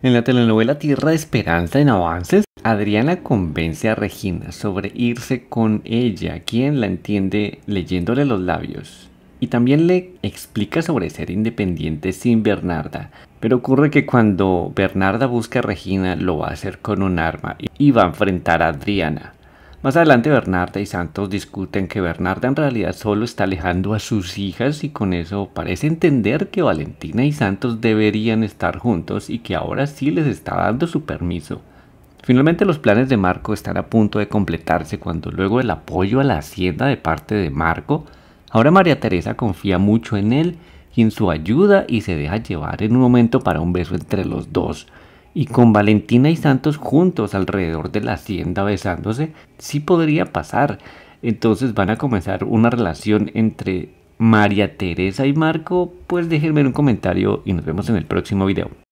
En la telenovela Tierra de Esperanza en Avances, Adriana convence a Regina sobre irse con ella, quien la entiende leyéndole los labios. Y también le explica sobre ser independiente sin Bernarda. Pero ocurre que cuando Bernarda busca a Regina lo va a hacer con un arma y va a enfrentar a Adriana. Más adelante Bernarda y Santos discuten que Bernarda en realidad solo está alejando a sus hijas y con eso parece entender que Valentina y Santos deberían estar juntos y que ahora sí les está dando su permiso. Finalmente los planes de Marco están a punto de completarse cuando luego el apoyo a la hacienda de parte de Marco, ahora María Teresa confía mucho en él y en su ayuda y se deja llevar en un momento para un beso entre los dos y con Valentina y Santos juntos alrededor de la hacienda besándose, sí podría pasar. Entonces van a comenzar una relación entre María Teresa y Marco. Pues déjenme un comentario y nos vemos en el próximo video.